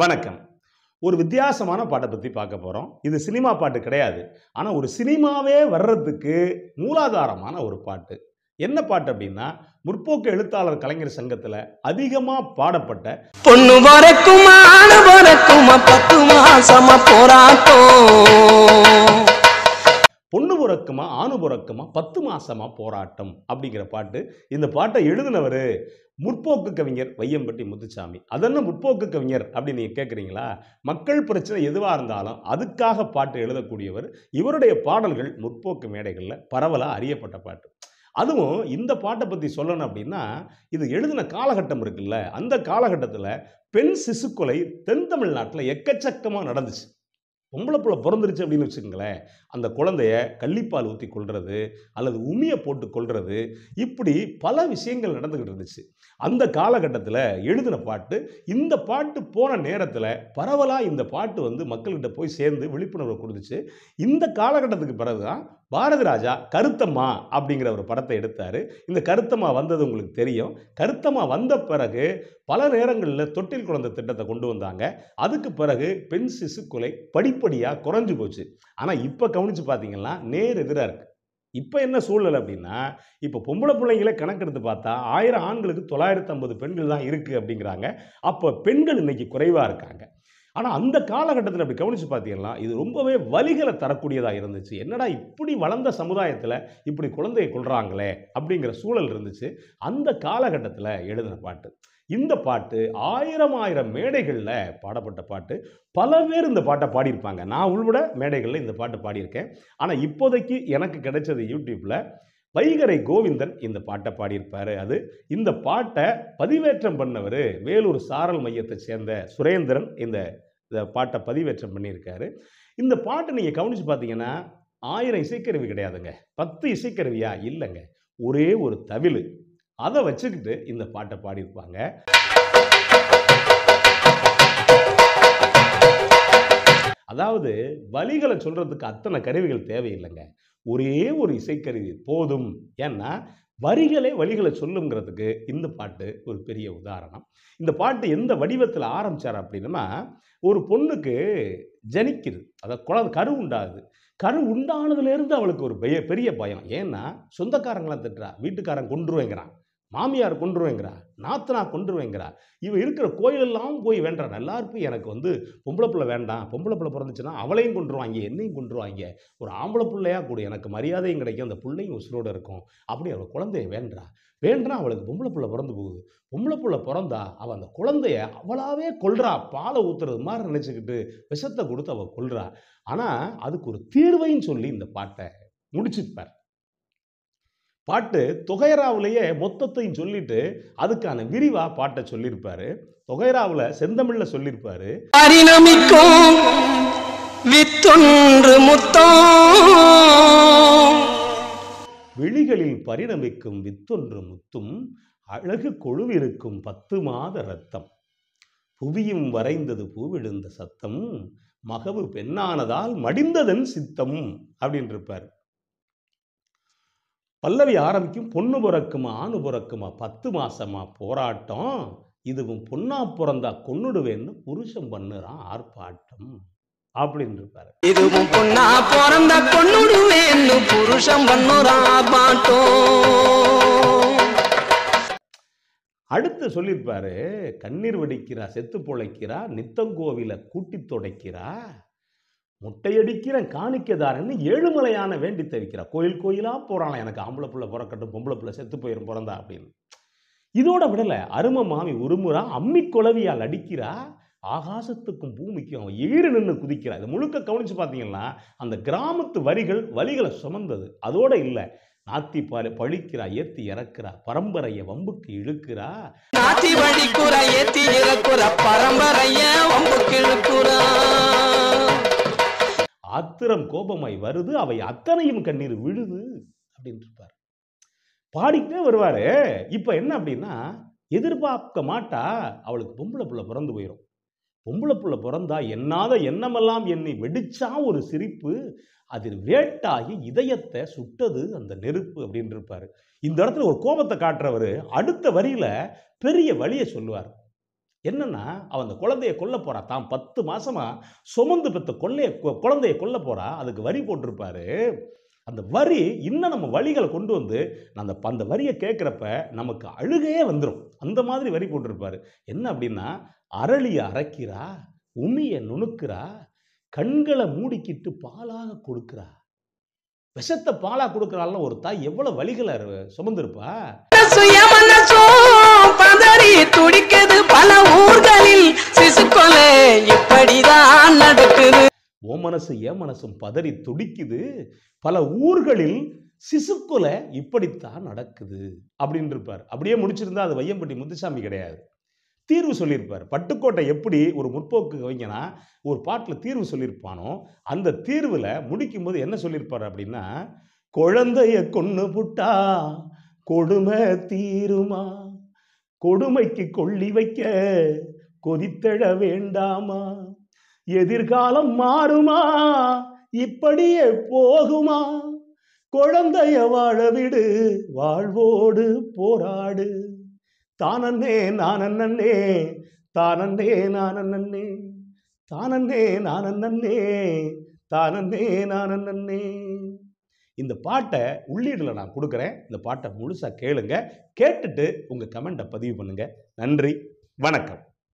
வணக்கம் ஒரு வித்தியாசமான பாட்டை பற்றி பார்க்க போகிறோம் இது சினிமா பாட்டு கிடையாது ஆனால் ஒரு சினிமாவே வர்றதுக்கு மூலாதாரமான ஒரு பாட்டு என்ன பாட்டு அப்படின்னா முற்போக்கு எழுத்தாளர் கலைஞர் சங்கத்தில் அதிகமாக பாடப்பட்ட பொண்ணு வரக்குமா பத்து மாசமா போராட்டம் பொண்ணு புறக்குமா ஆணு புறக்குமா பத்து மாசமா போராட்டம் அப்படிங்கிற பாட்டு இந்த பாட்டை எழுதினவர் முற்போக்கு கவிஞர் வையம்பட்டி முத்துசாமி அதென்ன முற்போக்கு கவிஞர் அப்படின்னு நீங்கள் கேட்குறீங்களா மக்கள் பிரச்சனை எதுவாக இருந்தாலும் அதுக்காக பாட்டு எழுதக்கூடியவர் இவருடைய பாடல்கள் முற்போக்கு மேடைகளில் பரவலாக அறியப்பட்ட பாட்டு அதுவும் இந்த பாட்டை பற்றி சொல்லணும் அப்படின்னா இது எழுதின காலகட்டம் இருக்குல்ல அந்த காலகட்டத்தில் பெண் சிசுக்கொலை தென் தமிழ்நாட்டில் எக்கச்சக்கமாக நடந்துச்சு பொம்பளை பிள்ளை பிறந்துருச்சு அப்படின்னு வச்சுக்கோங்களேன் அந்த குழந்தைய கள்ளிப்பால் ஊற்றி கொள்வது அல்லது உமியை போட்டு கொள்வது இப்படி பல விஷயங்கள் நடந்துக்கிட்டு இருந்துச்சு அந்த காலகட்டத்தில் எழுதின பாட்டு இந்த பாட்டு போன நேரத்தில் பரவலாக இந்த பாட்டு வந்து மக்கள்கிட்ட போய் சேர்ந்து விழிப்புணர்வை கொடுத்துச்சு இந்த காலகட்டத்துக்கு பிறகு தான் பாரதிராஜா கருத்தம்மா அப்படிங்கிற ஒரு படத்தை எடுத்தார் இந்த கருத்தம்மா வந்தது உங்களுக்கு தெரியும் கருத்தம்மா வந்த பிறகு பல நேரங்களில் தொட்டில் குழந்தை திட்டத்தை கொண்டு வந்தாங்க அதுக்கு பிறகு பெண் சிசு கொலை படிப்படியாக குறைஞ்சு போச்சு ஆனால் இப்போ கவனித்து பார்த்தீங்கன்னா நேர் எதிராக இருக்குது இப்போ என்ன சூழல் அப்படின்னா இப்போ பொம்பளை பிள்ளைங்களே கணக்கெடுத்து பார்த்தா ஆயிரம் ஆண்களுக்கு தொள்ளாயிரத்து ஐம்பது பெண்கள் தான் இருக்குது அப்படிங்கிறாங்க அப்போ பெண்கள் இன்றைக்கி குறைவாக இருக்காங்க ஆனால் அந்த காலகட்டத்தில் அப்படி கவனித்து பார்த்தீங்கன்னா இது ரொம்பவே வழிகளை தரக்கூடியதாக இருந்துச்சு என்னடா இப்படி வளர்ந்த சமுதாயத்தில் இப்படி குழந்தையை கொள்கிறாங்களே அப்படிங்கிற சூழல் இருந்துச்சு அந்த காலகட்டத்தில் எழுதின பாட்டு இந்த பாட்டு ஆயிரம் ஆயிரம் மேடைகளில் பாடப்பட்ட பாட்டு பல பேர் இந்த பாட்டை பாடியிருப்பாங்க நான் உள்பட மேடைகளில் இந்த பாட்டு பாடியிருக்கேன் ஆனால் இப்போதைக்கு எனக்கு கிடைச்சது யூடியூப்பில் வைகரை கோவிந்தன் இந்த பாட்டை பாடியிருப்பார் அது இந்த பாட்டை பதிவேற்றம் பண்ணவர் வேலூர் சாரல் மையத்தை சேர்ந்த சுரேந்திரன் இந்த இந்த பாட்டை பதிவேற்றம் பண்ணியிருக்காரு இந்த பாட்டை நீங்கள் கவனித்து பார்த்தீங்கன்னா ஆயிரம் இசைக்கருவி கிடையாதுங்க பத்து இசைக்கருவியா இல்லைங்க ஒரே ஒரு தவிழ் அதை வச்சுக்கிட்டு இந்த பாட்டை பாடியிருப்பாங்க அதாவது வழிகளை சொல்கிறதுக்கு அத்தனை கருவிகள் தேவையில்லைங்க ஒரே ஒரு இசைக்கருவி போதும் ஏன்னா வரிகளே வழிகளை சொல்லுங்கிறதுக்கு இந்த பாட்டு ஒரு பெரிய உதாரணம் இந்த பாட்டு எந்த வடிவத்தில் ஆரம்பித்தார் அப்படின்னா ஒரு பொண்ணுக்கு ஜனிக்குது அதாவது குழந்தை கரு உண்டாகுது கரு உண்டானதுலேருந்து அவளுக்கு ஒரு பெரிய பெரிய பயம் ஏன்னா சொந்தக்காரங்களாம் திட்டுறா வீட்டுக்காரன் கொண்டுருவேங்கிறான் மாமியார் கொண்டுருவேங்கிறா நாத்தனா கொண்டுருவேங்கிறா இவ இருக்கிற கோயிலெல்லாம் போய் வேண்டாம் எல்லாருக்கும் எனக்கு வந்து பொம்பளை பிள்ளை வேண்டாம் பொம்பளை பிள்ளை பிறந்துச்சுன்னா அவளையும் கொண்டுருவாங்க என்னையும் கொண்டுருவாங்க ஒரு ஆம்பளை பிள்ளையா கூட எனக்கு மரியாதையும் கிடைக்கும் அந்த பிள்ளையும் உசுரோடு இருக்கும் அப்படி அவள் குழந்தைய வேண்டா வேண்டாம் அவளுக்கு பொம்பளை பிள்ளை பிறந்து போகுது பொம்பளை பிள்ளை பிறந்தா அவள் அந்த குழந்தைய அவளாவே கொள்றா பாலை ஊத்துறது மாதிரி நினச்சிக்கிட்டு விஷத்தை கொடுத்து அவள் கொள்றா ஆனால் அதுக்கு ஒரு தீர்வையும் சொல்லி இந்த பாட்டை முடிச்சுப்பார் பாட்டு தொகைராவிலேயே மொத்தத்தையும் சொல்லிட்டு அதுக்கான விரிவா பாட்டை சொல்லியிருப்பாரு தொகைராவில் செந்தமிழ்ல சொல்லியிருப்பாரு அரிணமிக்கும் வித்தொன்று முத்தம் விழிகளில் பரிணமிக்கும் வித்தொன்று முத்தும் அழகு கொழுவிருக்கும் பத்து மாத ரத்தம் புவியும் வரைந்தது பூவிழுந்த சத்தம் மகவு பெண்ணானதால் மடிந்ததன் சித்தம் அப்படின்னு இருப்பார் பல்லவி ஆரம்பிக்கும் பொண்ணு பிறக்குமா ஆணு பிறக்குமா பத்து மாசமா போராட்டம் இதுவும் பொண்ணா பிறந்தா கொன்னுடுவேன்னு புருஷன் பண்ணுறான் ஆர்ப்பாட்டம் அப்படின்னு இருப்பாரு இதுவும் பொண்ணா பிறந்த கொன்னுடுவேன்னு புருஷம் பண்ணுறான் அடுத்து சொல்லியிருப்பாரு கண்ணீர் வடிக்கிறா செத்து பொழைக்கிறா நித்தங்கோவில கூட்டி துடைக்கிறா முட்டையடிக்கிற காணிக்கதாரன் ஏழுமலையான வேண்டி தவிக்கிறா கோயில் கோயிலா போகிறான் எனக்கு ஆம்பளை பிள்ளை பிறக்கட்டும் பொம்பளை பிள்ளை செத்து போயிடும் பிறந்தா அப்படின்னு இதோட விடலை அரும மாமி உருமுறா அம்மி குலவியால் அடிக்கிறா ஆகாசத்துக்கும் பூமிக்கும் அவன் ஏறு நின்று குதிக்கிறா இது முழுக்க கவனிச்சு பார்த்தீங்கன்னா அந்த கிராமத்து வரிகள் வழிகளை சுமந்தது அதோட இல்லை நாத்தி பாரு பழிக்கிறா ஏத்தி இறக்குறா பரம்பரைய வம்புக்கு இழுக்கிறா நாத்தி பழிக்குறா ஏத்தி இறக்குற பரம்பரைய வம்புக்கு இழுக்குறா ஆத்திரம் கோபமாய் வருது அவை அத்தனையும் கண்ணீர் விழுது அப்படின்ட்டு இருப்பார் பாடிக்கிட்டே வருவார் இப்போ என்ன அப்படின்னா எதிர்பார்க்க மாட்டா அவளுக்கு பொம்பளை புள்ள பிறந்து போயிடும் பொம்பளை புள்ள பிறந்தா எண்ணாத எண்ணமெல்லாம் என்னை வெடிச்சா ஒரு சிரிப்பு அதில் வேட்டாகி இதயத்தை சுட்டது அந்த நெருப்பு அப்படின்னு இருப்பார் இந்த இடத்துல ஒரு கோபத்தை காட்டுறவர் அடுத்த வரியில பெரிய வழியை சொல்லுவார் என்னென்னா அவன் அந்த குழந்தைய கொல்ல போகிறா தான் பத்து மாதமாக சுமந்து பெற்ற கொள்ளைய குழந்தைய கொல்ல போகிறா அதுக்கு வரி போட்டிருப்பாரு அந்த வரி இன்னும் நம்ம வழிகளை கொண்டு வந்து அந்த அந்த வரியை கேட்குறப்ப நமக்கு அழுகையே வந்துடும் அந்த மாதிரி வரி போட்டிருப்பாரு என்ன அப்படின்னா அரளியை அரைக்கிறா உமியை நுணுக்கிறா கண்களை மூடிக்கிட்டு பாலாக கொடுக்குறா விஷத்தை பாலாக கொடுக்குறாள்னா ஒரு தாய் எவ்வளோ வழிகளை சுமந்திருப்பா மனசு என் மனசும் பதறி துடிக்குது பல ஊர்களில் சிசுக்குல இப்படித்தான் நடக்குது அப்படின்னு இருப்பார் அப்படியே முடிச்சிருந்தா அது வையம்பட்டி முத்துசாமி கிடையாது தீர்வு சொல்லியிருப்பார் பட்டுக்கோட்டை எப்படி ஒரு முற்போக்கு கவிஞனா ஒரு பாட்டில் தீர்வு சொல்லியிருப்பானோ அந்த தீர்வில் முடிக்கும்போது என்ன சொல்லியிருப்பார் அப்படின்னா குழந்தைய கொன்று புட்டா கொடுமை தீருமா கொடுமைக்கு கொள்ளி வைக்க கொதித்தழ வேண்டாமா எதிர்காலம் மாறுமா இப்படியே போகுமா குழந்தைய வாழவிடு வாழ்வோடு போராடு தானன்னே நானன்னே தானந்தே நானே தானந்தே நானே தானந்தே நானே இந்த பாட்டை உள்ளீடில் நான் கொடுக்குறேன் இந்த பாட்டை முழுசாக கேளுங்க கேட்டுட்டு உங்கள் கமெண்ட்டை பதிவு பண்ணுங்கள் நன்றி வணக்கம்